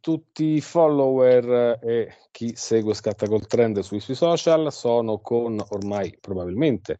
tutti i follower eh, e chi segue Scatta col Trend sui suoi social sono con ormai probabilmente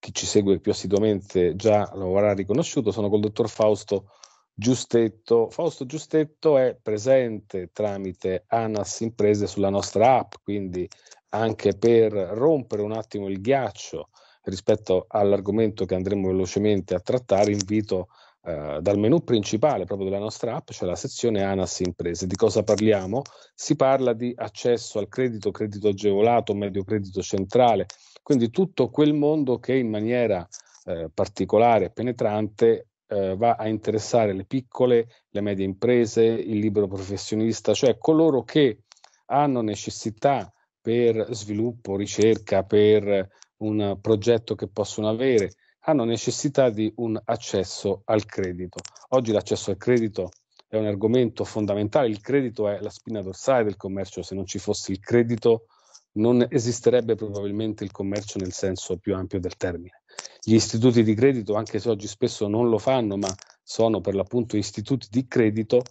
chi ci segue più assiduamente già lo avrà riconosciuto, sono col dottor Fausto Giustetto. Fausto Giustetto è presente tramite ANAS Imprese sulla nostra app, quindi anche per rompere un attimo il ghiaccio rispetto all'argomento che andremo velocemente a trattare, invito a eh, dal menu principale proprio della nostra app, cioè la sezione ANAS Imprese. Di cosa parliamo? Si parla di accesso al credito, credito agevolato, medio credito centrale, quindi tutto quel mondo che in maniera eh, particolare e penetrante eh, va a interessare le piccole, le medie imprese, il libero professionista, cioè coloro che hanno necessità per sviluppo, ricerca, per un progetto che possono avere hanno necessità di un accesso al credito. Oggi l'accesso al credito è un argomento fondamentale, il credito è la spina dorsale del commercio, se non ci fosse il credito non esisterebbe probabilmente il commercio nel senso più ampio del termine. Gli istituti di credito, anche se oggi spesso non lo fanno, ma sono per l'appunto istituti di credito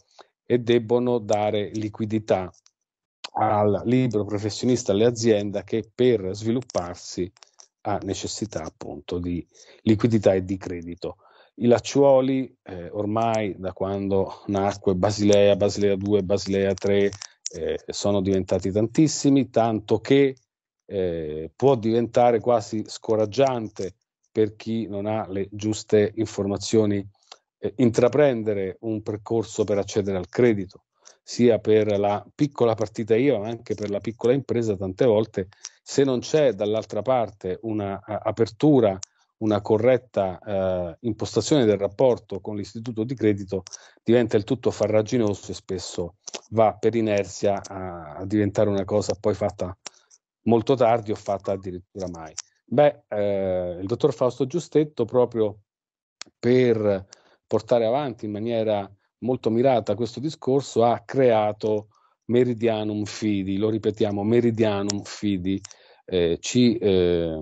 e debbono dare liquidità al libero professionista, alle aziende che per svilupparsi ha necessità appunto di liquidità e di credito. I lacciuoli eh, ormai da quando nacque Basilea, Basilea 2, Basilea 3 eh, sono diventati tantissimi, tanto che eh, può diventare quasi scoraggiante per chi non ha le giuste informazioni eh, intraprendere un percorso per accedere al credito sia per la piccola partita IVA ma anche per la piccola impresa, tante volte se non c'è dall'altra parte un'apertura, eh, una corretta eh, impostazione del rapporto con l'istituto di credito, diventa il tutto farraginoso e spesso va per inerzia a, a diventare una cosa poi fatta molto tardi o fatta addirittura mai. Beh, eh, il dottor Fausto Giustetto proprio per portare avanti in maniera molto mirata a questo discorso, ha creato Meridianum Fidi, lo ripetiamo, Meridianum Fidi. Eh, ci eh,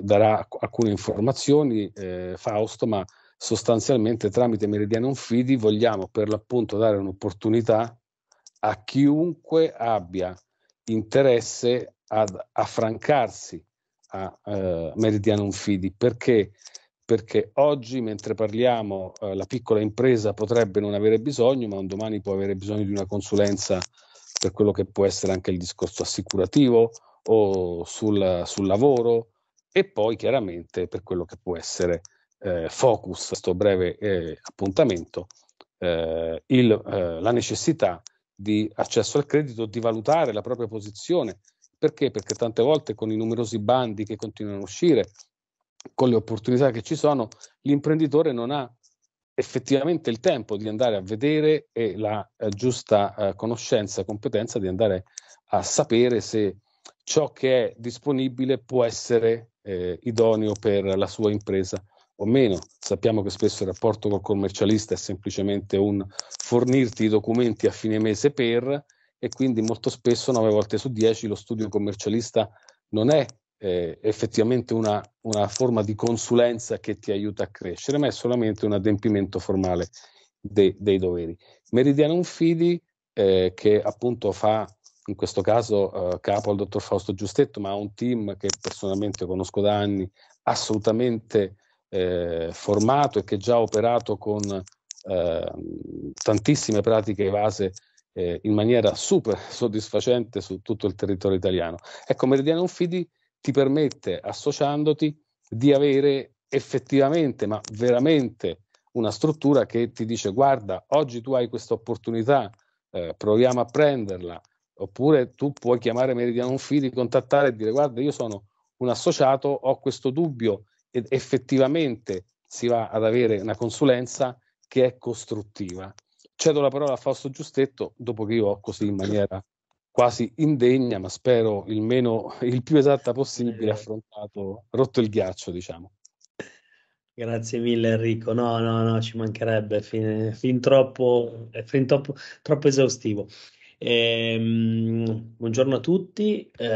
darà alcune informazioni eh, Fausto, ma sostanzialmente tramite Meridianum Fidi vogliamo per l'appunto dare un'opportunità a chiunque abbia interesse ad affrancarsi a eh, Meridianum Fidi, perché perché oggi mentre parliamo eh, la piccola impresa potrebbe non avere bisogno, ma un domani può avere bisogno di una consulenza per quello che può essere anche il discorso assicurativo o sul, sul lavoro e poi chiaramente per quello che può essere eh, focus, questo breve eh, appuntamento, eh, il, eh, la necessità di accesso al credito, di valutare la propria posizione. Perché? Perché tante volte con i numerosi bandi che continuano a uscire, con le opportunità che ci sono, l'imprenditore non ha effettivamente il tempo di andare a vedere e la eh, giusta eh, conoscenza e competenza di andare a sapere se ciò che è disponibile può essere eh, idoneo per la sua impresa o meno. Sappiamo che spesso il rapporto col commercialista è semplicemente un fornirti i documenti a fine mese per e quindi molto spesso, nove volte su dieci, lo studio commercialista non è eh, effettivamente una, una, forma di consulenza che ti aiuta a crescere, ma è solamente un adempimento formale de, dei doveri. Meridiano Unfidi, eh, che appunto fa in questo caso eh, capo al dottor Fausto Giustetto, ma ha un team che personalmente conosco da anni, assolutamente eh, formato e che già ha operato con ehm, tantissime pratiche evase eh, in maniera super soddisfacente su tutto il territorio italiano. Ecco, Meridiano Unfidi ti permette, associandoti, di avere effettivamente, ma veramente, una struttura che ti dice guarda, oggi tu hai questa opportunità, eh, proviamo a prenderla, oppure tu puoi chiamare Meridian Unfidi, contattare e dire guarda, io sono un associato, ho questo dubbio ed effettivamente si va ad avere una consulenza che è costruttiva. Cedo la parola a Fausto Giustetto dopo che io ho così in maniera quasi indegna, ma spero il, meno, il più esatta possibile, eh. affrontato, rotto il ghiaccio, diciamo. Grazie mille Enrico, no, no, no, ci mancherebbe, fin, fin troppo, eh, fin troppo, troppo esaustivo. Ehm, buongiorno a tutti, eh,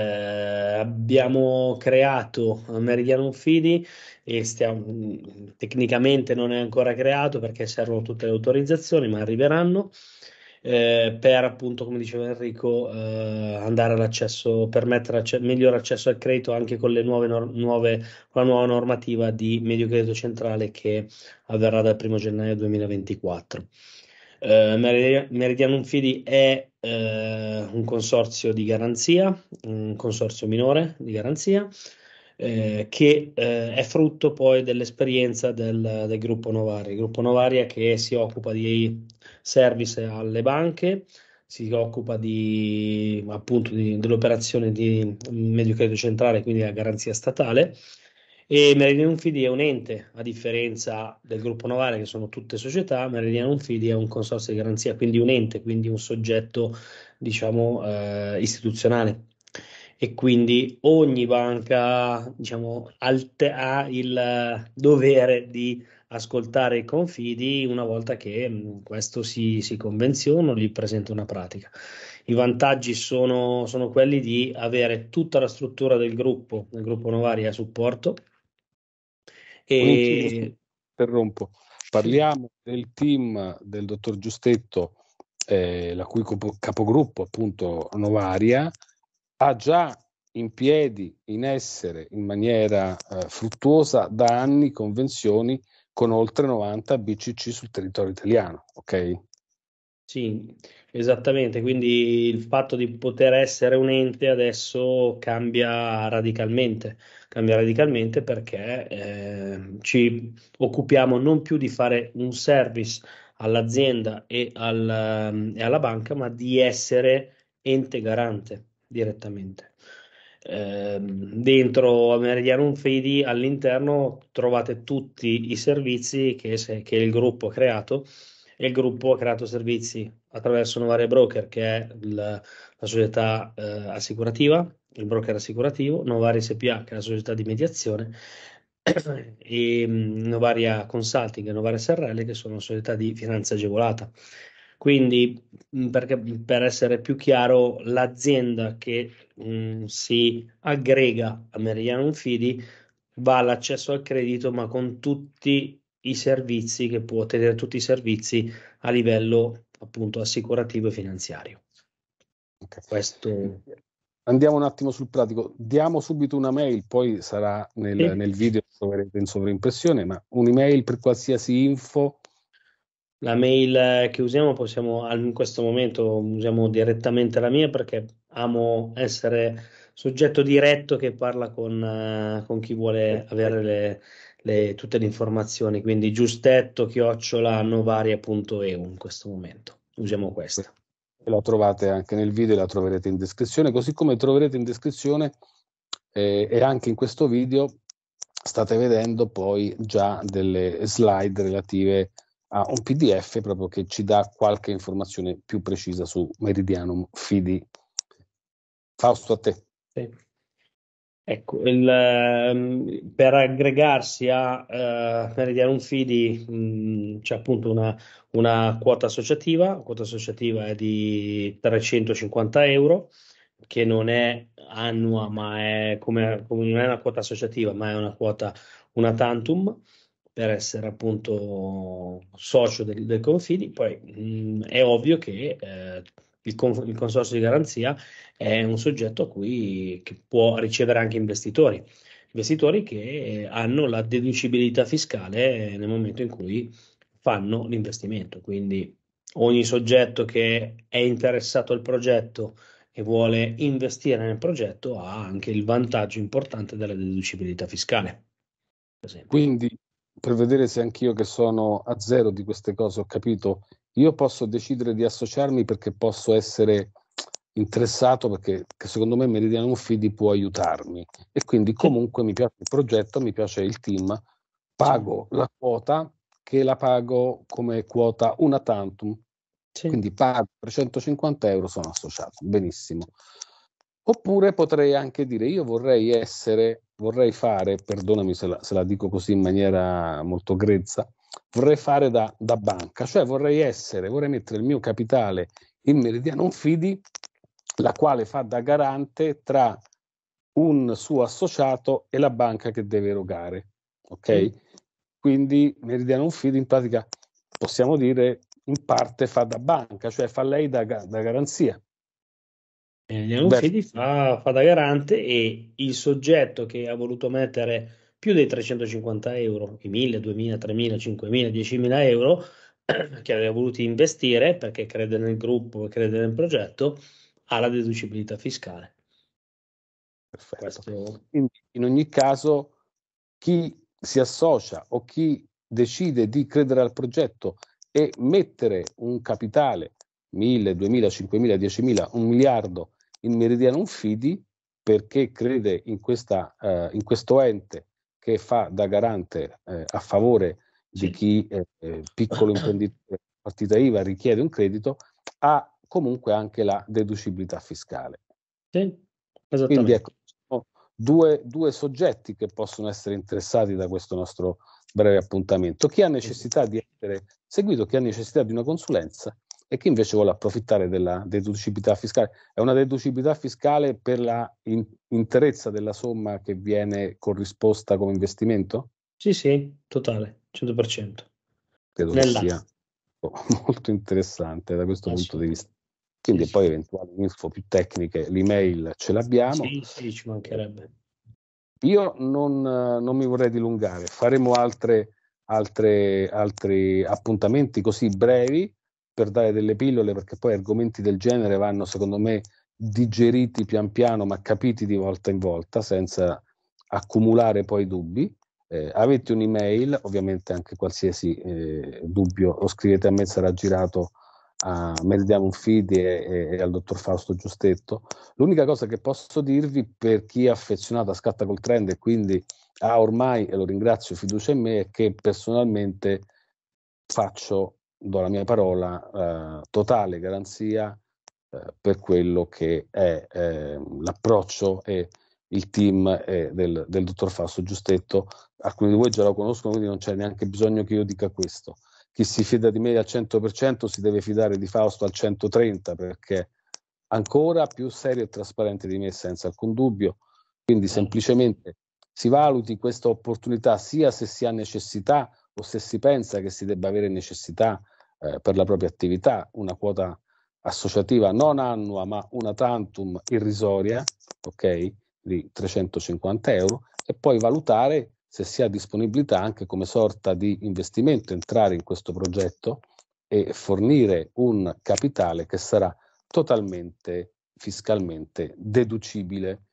abbiamo creato Meridiano Fidi e stiamo, mm, tecnicamente non è ancora creato perché servono tutte le autorizzazioni, ma arriveranno. Eh, per appunto, come diceva Enrico, eh, andare all'accesso, permettere acce- miglior accesso al credito anche con, nor- nuove, la nuova normativa di medio credito centrale che avverrà dal 1 gennaio 2024. Eh, Meridian, Meridian Unfidi è eh, un consorzio di garanzia, un consorzio minore di garanzia, eh, che eh, è frutto poi dell'esperienza del, del, gruppo Novaria. Il gruppo Novaria che si occupa di service alle banche, si occupa di, appunto di, dell'operazione di medio credito centrale, quindi la garanzia statale. E Meridian Fidi è un ente, a differenza del gruppo Novare, che sono tutte società, Meridian Fidi è un consorzio di garanzia, quindi un ente, quindi un soggetto, diciamo, eh, istituzionale e quindi ogni banca diciamo, alt- ha il dovere di ascoltare i confidi una volta che mm, questo si, si convenziona o gli presenta una pratica. I vantaggi sono, sono, quelli di avere tutta la struttura del gruppo, del gruppo Novari a supporto. E... Interrompo. Parliamo del team del dottor Giustetto, eh, la cui capogruppo appunto Novaria, ha già in piedi, in essere in maniera eh, fruttuosa da anni convenzioni con oltre 90 BCC sul territorio italiano, ok? Sì, esattamente, quindi il fatto di poter essere un ente adesso cambia radicalmente, cambia radicalmente perché eh, ci occupiamo non più di fare un service all'azienda e, al, ehm, e alla banca, ma di essere ente garante direttamente. Ehm, dentro a Meridiano Unfedi all'interno trovate tutti i servizi che, se, che il gruppo ha creato e il gruppo ha creato servizi attraverso Novare Broker che è la, la società eh, assicurativa, il broker assicurativo, Novari SPA che è la società di mediazione e Novaria Consulting e Novaria SRL che sono società di finanza agevolata. Quindi, mm, perché, per essere più chiaro, l'azienda che mh, mm, si aggrega a Meridiano Fidi va all'accesso al credito, ma con tutti i servizi che può ottenere, tutti i servizi a livello appunto assicurativo e finanziario. Okay. Questo... Andiamo un attimo sul pratico, diamo subito una mail, poi sarà nel, sì. nel video, troverete in sovraimpressione, ma un'email per qualsiasi info la mail che usiamo possiamo, in questo momento usiamo direttamente la mia perché amo essere soggetto diretto che parla con, eh, con chi vuole avere le, le, tutte le informazioni, quindi giustetto chiocciola novaria.eu in questo momento. Usiamo questa. La trovate anche nel video la troverete in descrizione, così come troverete in descrizione eh, e anche in questo video state vedendo poi già delle slide relative a a un PDF proprio che ci dà qualche informazione più precisa su Meridianum Fidi. Fausto, a te. Sì. Ecco, il, ehm, per aggregarsi a uh, Meridianum Fidi mh, c'è appunto una, una, quota associativa, la quota associativa è di 350 euro, che non è annua, ma è come, come non è una quota associativa, ma è una quota una tantum per essere appunto socio del, del Confidi, poi mh, mm, è ovvio che eh, il, con, il, consorzio di garanzia è un soggetto a cui può ricevere anche investitori, investitori che hanno la deducibilità fiscale nel momento in cui fanno l'investimento, quindi ogni soggetto che è interessato al progetto e vuole investire nel progetto ha anche il vantaggio importante della deducibilità fiscale. Quindi per vedere se anch'io che sono a zero di queste cose ho capito, io posso decidere di associarmi perché posso essere interessato perché secondo me Meridiano Fidi può aiutarmi e quindi comunque mi piace il progetto, mi piace il team, pago la quota che la pago come quota una tantum, sì. quindi pago 350 euro, sono associato, benissimo. Oppure potrei anche dire io vorrei essere vorrei fare, perdonami se la, se la, dico così in maniera molto grezza, vorrei fare da, da, banca, cioè vorrei essere, vorrei mettere il mio capitale in Meridiano Onfidi, la quale fa da garante tra un suo associato e la banca che deve erogare. Ok? Mm. Quindi Meridiano Onfidi in pratica possiamo dire in parte fa da banca, cioè fa lei da, da garanzia. Eh, Leon Beh. Fedi fa, fa da garante e il soggetto che ha voluto mettere più dei 350 euro, i 1000, 2000, 3000, 5000, 10000 euro che aveva voluto investire perché crede nel gruppo, crede nel progetto, ha la deducibilità fiscale. Perfetto. Questo... Quindi, in ogni caso, chi si associa o chi decide di credere al progetto e mettere un capitale 1000, 2000, 5000, 10000, un miliardo in meridiano Fidi perché crede in, questa, eh, in, questo ente che fa da garante eh, a favore di chi eh, eh, piccolo imprenditore partita IVA richiede un credito, ha comunque anche la deducibilità fiscale. Sì, esattamente. Quindi ecco, Due, due, soggetti che possono essere interessati da questo nostro breve appuntamento. Chi ha necessità di essere seguito, chi ha necessità di una consulenza, e chi invece vuole approfittare della deducibilità fiscale. È una deducibilità fiscale per la in, interezza della somma che viene corrisposta come investimento? Sì, sì, totale, 100%. Credo Nella... sia molto interessante da questo punto di vista. Quindi sì, poi eventuali info più tecniche, l'email ce l'abbiamo. Sì, sì, ci mancherebbe. Io non, non mi vorrei dilungare, faremo altre, altre, altri appuntamenti così brevi per dare delle pillole, perché poi argomenti del genere vanno, secondo me, digeriti pian piano, ma capiti di volta in volta, senza accumulare poi dubbi. Eh, avete un'email, ovviamente anche qualsiasi eh, dubbio, lo scrivete a me, sarà girato a Meridiano Unfidi e, e, al dottor Fausto Giustetto. L'unica cosa che posso dirvi per chi è affezionato a Scatta col Trend e quindi ha ormai, e lo ringrazio, fiducia in me, è che personalmente faccio do la mia parola, eh, totale garanzia eh, per quello che è eh, l'approccio e il team eh, del, del, dottor Fausto Giustetto. Alcuni di voi già lo conoscono, quindi non c'è neanche bisogno che io dica questo. Chi si fida di me al 100% si deve fidare di Fausto al 130% perché ancora più serio e trasparente di me senza alcun dubbio. Quindi certo. semplicemente si valuti questa opportunità sia se si ha necessità o se si pensa che si debba avere necessità eh, per la propria attività una quota associativa non annua ma una tantum irrisoria, ok, di 350 euro, e poi valutare se si ha disponibilità anche come sorta di investimento, entrare in questo progetto e fornire un capitale che sarà totalmente fiscalmente deducibile.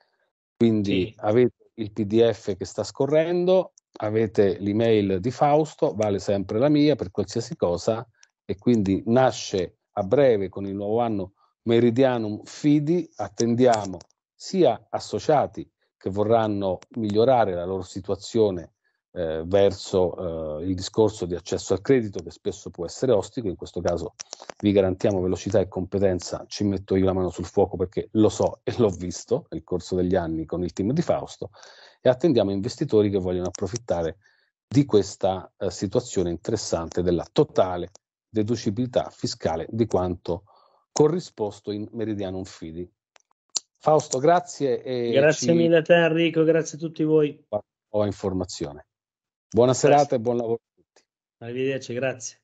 Quindi sì. avete il PDF che sta scorrendo, avete l'email di Fausto, vale sempre la mia per qualsiasi cosa e quindi nasce a breve con il nuovo anno Meridianum Fidi, attendiamo sia associati che vorranno migliorare la loro situazione eh, verso eh, il discorso di accesso al credito che spesso può essere ostico, in questo caso vi garantiamo velocità e competenza, ci metto io la mano sul fuoco perché lo so e l'ho visto nel corso degli anni con il team di Fausto e attendiamo investitori che vogliono approfittare di questa eh, situazione interessante della totale deducibilità fiscale di quanto corrisposto in Meridianum Fidi. Fausto, grazie. grazie ci... mille a te Enrico, grazie a tutti voi. Ho informazione. Buona serata e buon lavoro a tutti. Arrivederci, grazie.